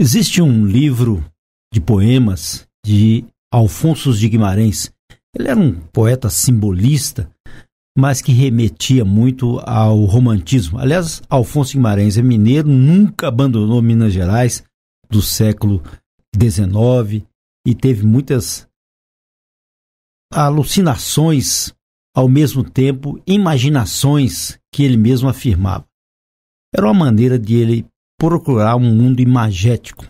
Existe um livro de poemas de Alfonso de Guimarães. Ele era um poeta simbolista, mas que remetia muito ao romantismo. Aliás, Alfonso Guimarães é mineiro, nunca abandonou Minas Gerais do século XIX e teve muitas alucinações, ao mesmo tempo imaginações que ele mesmo afirmava. Era uma maneira de ele procurar um mundo imagético.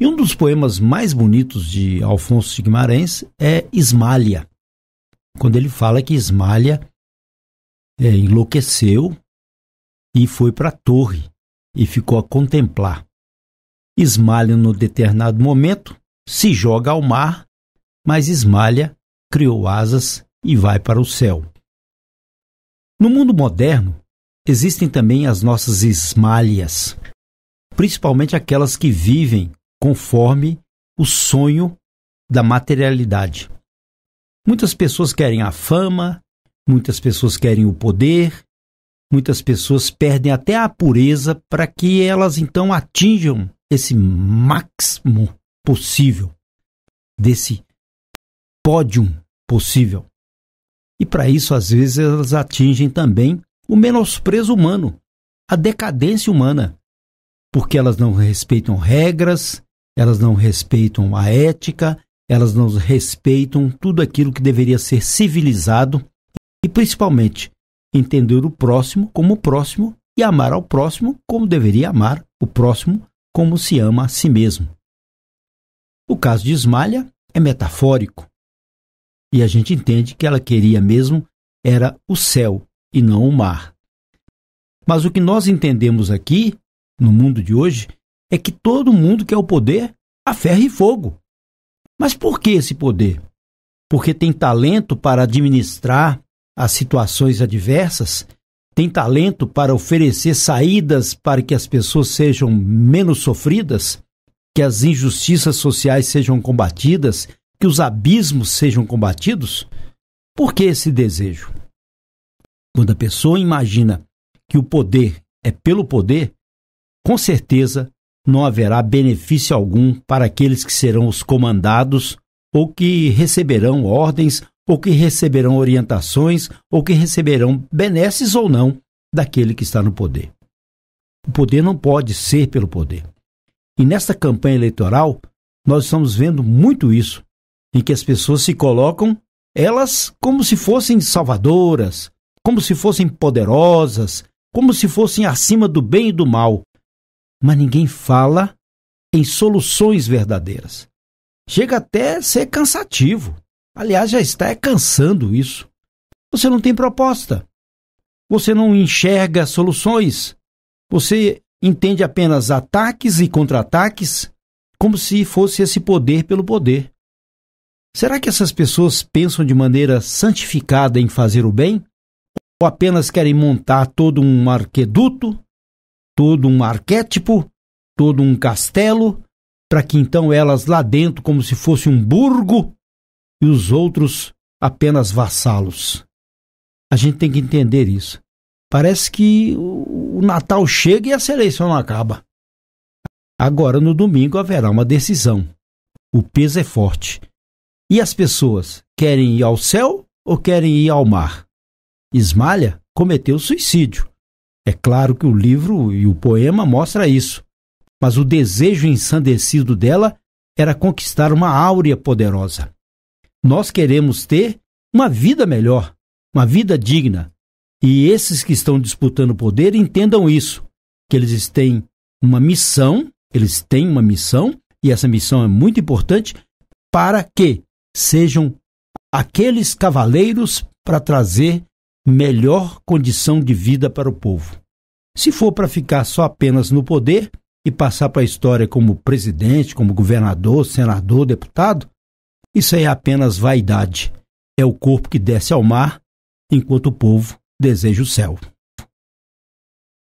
E um dos poemas mais bonitos de Alfonso de Guimarães é Ismália, quando ele fala que Ismália é, enlouqueceu e foi para a torre e ficou a contemplar. Ismália, no determinado momento, se joga ao mar, mas Ismália criou asas e vai para o céu. No mundo moderno, existem também as nossas Ismálias, principalmente aquelas que vivem conforme o sonho da materialidade. Muitas pessoas querem a fama, muitas pessoas querem o poder, muitas pessoas perdem até a pureza para que elas então atinjam esse máximo possível, desse pódium possível. E para isso, às vezes, elas atingem também o menosprezo humano, a decadência humana porque elas não respeitam regras, elas não respeitam a ética, elas não respeitam tudo aquilo que deveria ser civilizado e, principalmente, entender o próximo como o próximo e amar ao próximo como deveria amar o próximo como se ama a si mesmo. O caso de Esmalha é metafórico e a gente entende que ela queria mesmo era o céu e não o mar. Mas o que nós entendemos aqui no mundo de hoje é que todo mundo quer o poder a ferro e fogo. Mas por que esse poder? Porque tem talento para administrar as situações adversas, tem talento para oferecer saídas para que as pessoas sejam menos sofridas, que as injustiças sociais sejam combatidas, que os abismos sejam combatidos? Por que esse desejo? Quando a pessoa imagina que o poder é pelo poder, com certeza não haverá benefício algum para aqueles que serão os comandados, ou que receberão ordens, ou que receberão orientações, ou que receberão benesses ou não daquele que está no poder. O poder não pode ser pelo poder. E nesta campanha eleitoral, nós estamos vendo muito isso, em que as pessoas se colocam elas como se fossem salvadoras, como se fossem poderosas, como se fossem acima do bem e do mal mas ninguém fala em soluções verdadeiras. Chega até a ser cansativo. Aliás, já está cansando isso. Você não tem proposta. Você não enxerga soluções. Você entende apenas ataques e contra-ataques como se fosse esse poder pelo poder. Será que essas pessoas pensam de maneira santificada em fazer o bem? Ou apenas querem montar todo um arqueduto todo um arquétipo, todo um castelo, para que então elas lá dentro, como se fosse um burgo, e os outros apenas vassalos. A gente tem que entender isso. Parece que o Natal chega e a seleção não acaba. Agora, no domingo, haverá uma decisão. O peso é forte. E as pessoas querem ir ao céu ou querem ir ao mar? Ismalha cometeu suicídio. É claro que o livro e o poema mostra isso, mas o desejo ensandecido dela era conquistar uma áurea poderosa. Nós queremos ter uma vida melhor, uma vida digna. E esses que estão disputando o poder entendam isso, que eles têm uma missão, eles têm uma missão, e essa missão é muito importante para que sejam aqueles cavaleiros para trazer melhor condição de vida para o povo. Se for para ficar só apenas no poder e passar para a história como presidente, como governador, senador, deputado, isso é apenas vaidade. É o corpo que desce ao mar, enquanto o povo deseja o céu.